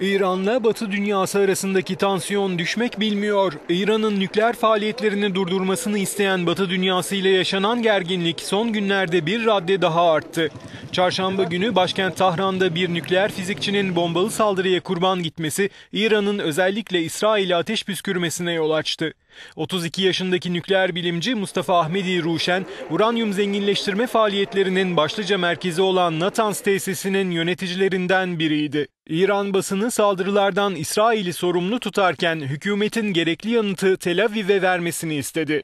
İran'la Batı dünyası arasındaki tansiyon düşmek bilmiyor. İran'ın nükleer faaliyetlerini durdurmasını isteyen Batı dünyası ile yaşanan gerginlik son günlerde bir radde daha arttı. Çarşamba günü başkent Tahran'da bir nükleer fizikçinin bombalı saldırıya kurban gitmesi İran'ın özellikle İsrail'e ateş püskürmesine yol açtı. 32 yaşındaki nükleer bilimci Mustafa Ahmedi Ruşen, uranyum zenginleştirme faaliyetlerinin başlıca merkezi olan Natanz tesisinin yöneticilerinden biriydi. İran basını saldırılardan İsrail'i sorumlu tutarken hükümetin gerekli yanıtı Tel Aviv'e vermesini istedi.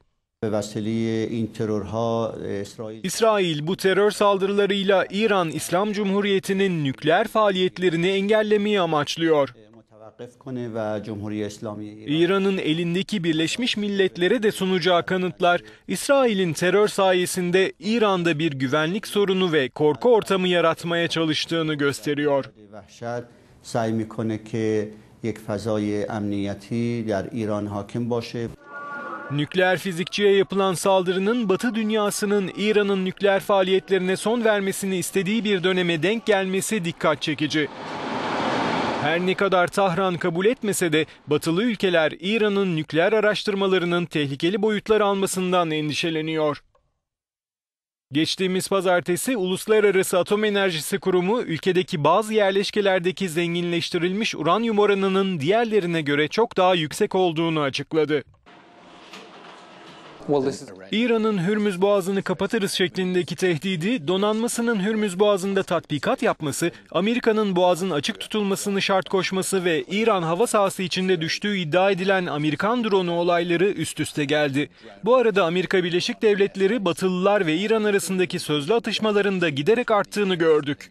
İsrail bu terör saldırılarıyla İran İslam Cumhuriyeti'nin nükleer faaliyetlerini engellemeyi amaçlıyor. İran'ın elindeki Birleşmiş Milletler'e de sunacağı kanıtlar, İsrail'in terör sayesinde İran'da bir güvenlik sorunu ve korku ortamı yaratmaya çalıştığını gösteriyor. Nükleer fizikçiye yapılan saldırının Batı dünyasının İran'ın nükleer faaliyetlerine son vermesini istediği bir döneme denk gelmesi dikkat çekici. Her ne kadar Tahran kabul etmese de batılı ülkeler İran'ın nükleer araştırmalarının tehlikeli boyutlar almasından endişeleniyor. Geçtiğimiz pazartesi Uluslararası Atom Enerjisi Kurumu ülkedeki bazı yerleşkelerdeki zenginleştirilmiş uranyum oranının diğerlerine göre çok daha yüksek olduğunu açıkladı. İran'ın Hürmüz Boğazı'nı kapatırız şeklindeki tehdidi donanmasının Hürmüz Boğazı'nda tatbikat yapması, Amerika'nın boğazın açık tutulmasını şart koşması ve İran hava sahası içinde düştüğü iddia edilen Amerikan drone olayları üst üste geldi. Bu arada Amerika Birleşik Devletleri Batılılar ve İran arasındaki sözlü atışmaların da giderek arttığını gördük.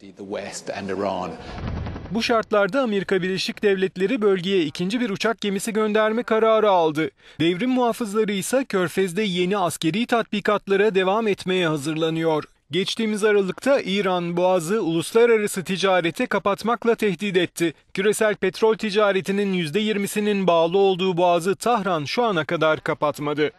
Bu şartlarda Amerika Birleşik Devletleri bölgeye ikinci bir uçak gemisi gönderme kararı aldı. Devrim muhafızları ise Körfez'de yeni askeri tatbikatlara devam etmeye hazırlanıyor. Geçtiğimiz Aralık'ta İran Boğaz'ı uluslararası ticarete kapatmakla tehdit etti. Küresel petrol ticaretinin %20'sinin bağlı olduğu Boğaz'ı Tahran şu ana kadar kapatmadı.